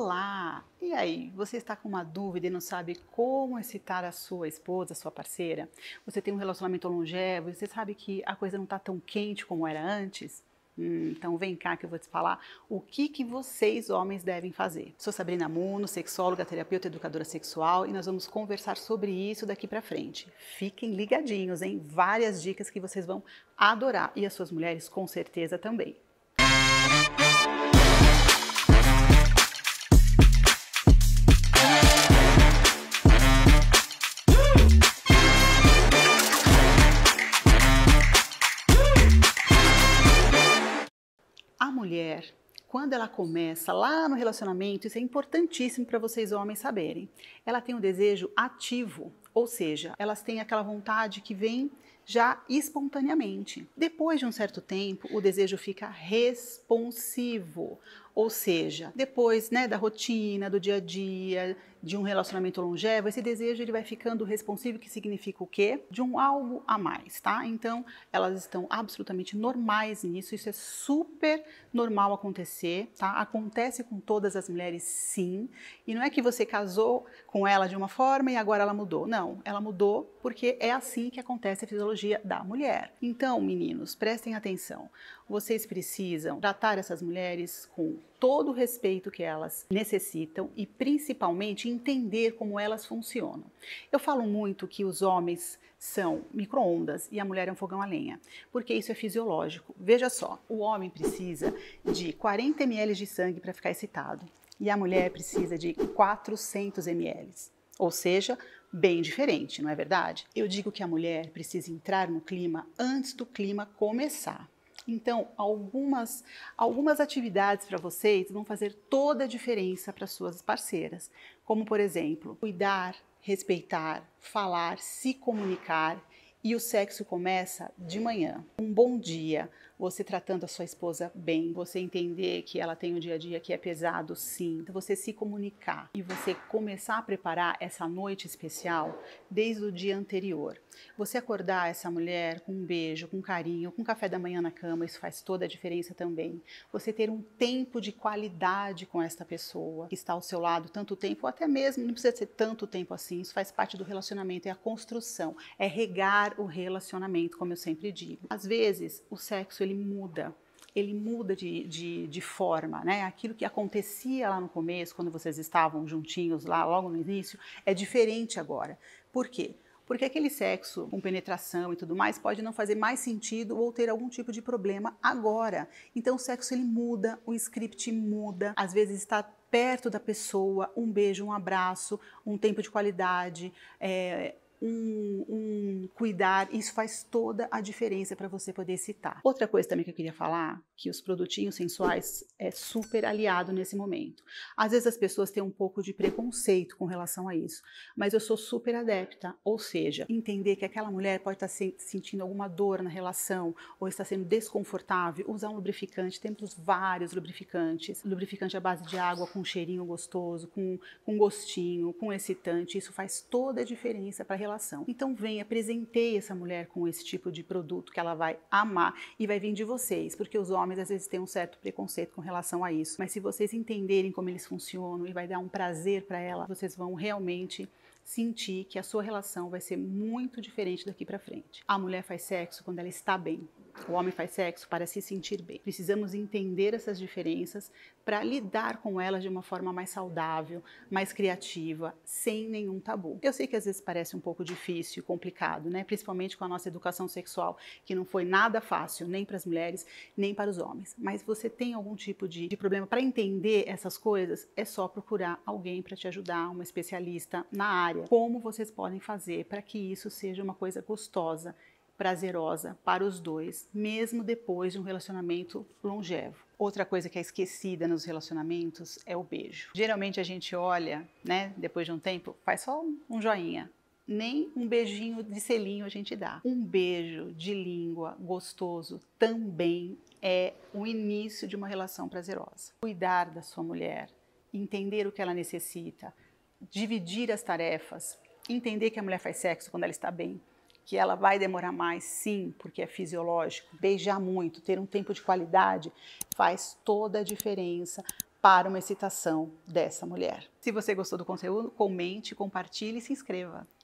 Olá! E aí, você está com uma dúvida e não sabe como excitar a sua esposa, a sua parceira? Você tem um relacionamento longevo, você sabe que a coisa não está tão quente como era antes? Hum, então vem cá que eu vou te falar o que, que vocês homens devem fazer. Sou Sabrina Muno, sexóloga, terapeuta, educadora sexual e nós vamos conversar sobre isso daqui para frente. Fiquem ligadinhos, hein? Várias dicas que vocês vão adorar e as suas mulheres com certeza também. mulher, quando ela começa lá no relacionamento, isso é importantíssimo para vocês homens saberem. Ela tem um desejo ativo. Ou seja, elas têm aquela vontade que vem já espontaneamente. Depois de um certo tempo, o desejo fica responsivo, ou seja, depois né, da rotina, do dia a dia, de um relacionamento longevo, esse desejo ele vai ficando responsivo, que significa o quê? De um algo a mais, tá? Então, elas estão absolutamente normais nisso, isso é super normal acontecer, tá? Acontece com todas as mulheres, sim, e não é que você casou com ela de uma forma e agora ela mudou, não não, ela mudou porque é assim que acontece a fisiologia da mulher. Então, meninos, prestem atenção. Vocês precisam tratar essas mulheres com todo o respeito que elas necessitam e principalmente entender como elas funcionam. Eu falo muito que os homens são microondas e a mulher é um fogão a lenha, porque isso é fisiológico. Veja só, o homem precisa de 40 ml de sangue para ficar excitado e a mulher precisa de 400 ml. Ou seja, bem diferente, não é verdade? Eu digo que a mulher precisa entrar no clima antes do clima começar. Então, algumas, algumas atividades para vocês vão fazer toda a diferença para suas parceiras, como por exemplo, cuidar, respeitar, falar, se comunicar, e o sexo começa de manhã. Um bom dia, você tratando a sua esposa bem, você entender que ela tem um dia a dia que é pesado, sim, então, você se comunicar e você começar a preparar essa noite especial desde o dia anterior. Você acordar essa mulher com um beijo, com um carinho, com um café da manhã na cama, isso faz toda a diferença também. Você ter um tempo de qualidade com esta pessoa que está ao seu lado tanto tempo, ou até mesmo não precisa ser tanto tempo assim, isso faz parte do relacionamento, é a construção, é regar o relacionamento, como eu sempre digo. Às vezes, o sexo ele muda ele muda de, de, de, forma, né? Aquilo que acontecia lá no começo, quando vocês estavam juntinhos lá, logo no início, é diferente agora. Por quê? porque aquele sexo com penetração e tudo mais pode não fazer mais sentido ou ter algum tipo de problema agora. Então o sexo ele muda, o script muda, às vezes está perto da pessoa, um beijo, um abraço, um tempo de qualidade, é, um, um cuidar, isso faz toda a diferença para você poder citar. Outra coisa também que eu queria falar, que os produtinhos sensuais é super aliado nesse momento. Às vezes as pessoas têm um pouco de preconceito com relação a isso, mas eu sou super adepta, ou seja, entender que aquela mulher pode estar tá se sentindo alguma dor na relação ou está sendo desconfortável, usar um lubrificante, temos vários lubrificantes, lubrificante à base de água com um cheirinho gostoso, com, com gostinho, com excitante, isso faz toda a diferença para a relação. Então venha, apresentei essa mulher com esse tipo de produto que ela vai amar e vai vir de vocês, porque os homens às vezes têm um certo preconceito com relação a isso. Mas se vocês entenderem como eles funcionam e vai dar um prazer para ela, vocês vão realmente sentir que a sua relação vai ser muito diferente daqui para frente. A mulher faz sexo quando ela está bem. O homem faz sexo para se sentir bem. Precisamos entender essas diferenças para lidar com elas de uma forma mais saudável, mais criativa, sem nenhum tabu. Eu sei que às vezes parece um pouco difícil, complicado, né? Principalmente com a nossa educação sexual, que não foi nada fácil, nem para as mulheres, nem para os homens. Mas você tem algum tipo de, de problema para entender essas coisas, é só procurar alguém para te ajudar, uma especialista na área. Como vocês podem fazer para que isso seja uma coisa gostosa prazerosa para os dois, mesmo depois de um relacionamento longevo. Outra coisa que é esquecida nos relacionamentos é o beijo. Geralmente a gente olha, né, depois de um tempo, faz só um joinha, nem um beijinho de selinho a gente dá. Um beijo de língua gostoso também é o início de uma relação prazerosa. Cuidar da sua mulher, entender o que ela necessita, dividir as tarefas, entender que a mulher faz sexo quando ela está bem, que ela vai demorar mais, sim, porque é fisiológico. Beijar muito, ter um tempo de qualidade faz toda a diferença para uma excitação dessa mulher. Se você gostou do conteúdo, comente, compartilhe e se inscreva.